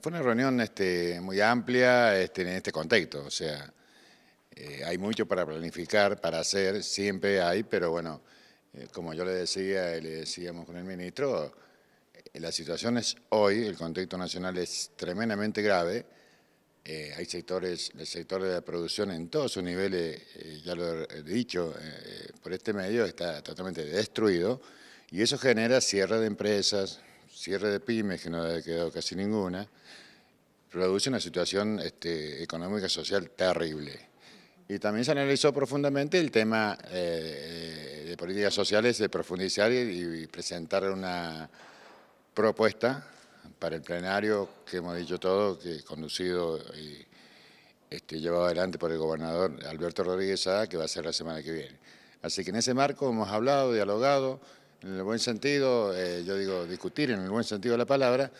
fue una reunión este, muy amplia este, en este contexto, o sea, eh, hay mucho para planificar, para hacer, siempre hay, pero bueno, eh, como yo le decía, le decíamos con el ministro, eh, la situación es hoy, el contexto nacional es tremendamente grave, hay sectores, el sector de la producción en todos sus niveles, ya lo he dicho, por este medio está totalmente destruido, y eso genera cierre de empresas, cierre de pymes, que no ha quedado casi ninguna, produce una situación este, económica y social terrible. Y también se analizó profundamente el tema eh, eh, de políticas sociales, de profundizar y, presentar una propuesta para el plenario que hemos dicho todo, que conducido y este, llevado adelante por el gobernador Alberto Rodríguez Sada, que va a ser la semana que viene. Así que en ese marco hemos hablado, dialogado, en el buen sentido, eh, yo digo discutir en el buen sentido de la palabra,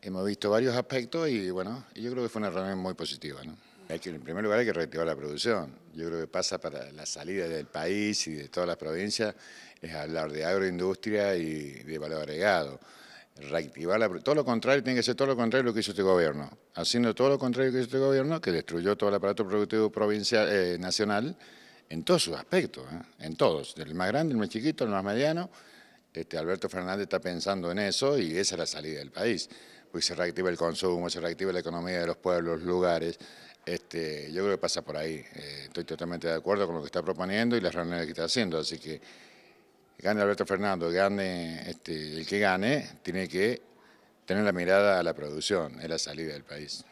hemos visto varios aspectos y bueno, yo creo que fue una reunión muy positiva. ¿no? que, en primer lugar hay que reactivar la producción. Yo creo que pasa para la salida del país y de todas las provincias, es hablar de agroindustria y de valor agregado. Reactivar la Todo lo contrario, tiene que ser todo lo contrario de lo que hizo este gobierno. Haciendo todo lo contrario que hizo este gobierno, que destruyó todo el aparato productivo provincial, eh, nacional en todos sus aspectos, ¿eh? en todos, del más grande, el más chiquito, el más mediano. Este, Alberto Fernández está pensando en eso y esa es la salida del país, porque se reactiva el consumo, se reactiva la economía de los pueblos, lugares. Este, yo creo que pasa por ahí. Eh, estoy totalmente de acuerdo con lo que está proponiendo y las reuniones que está haciendo, así que gane Alberto Fernández, gane este, el que gane, tiene que tener la mirada a la producción, es la salida del país.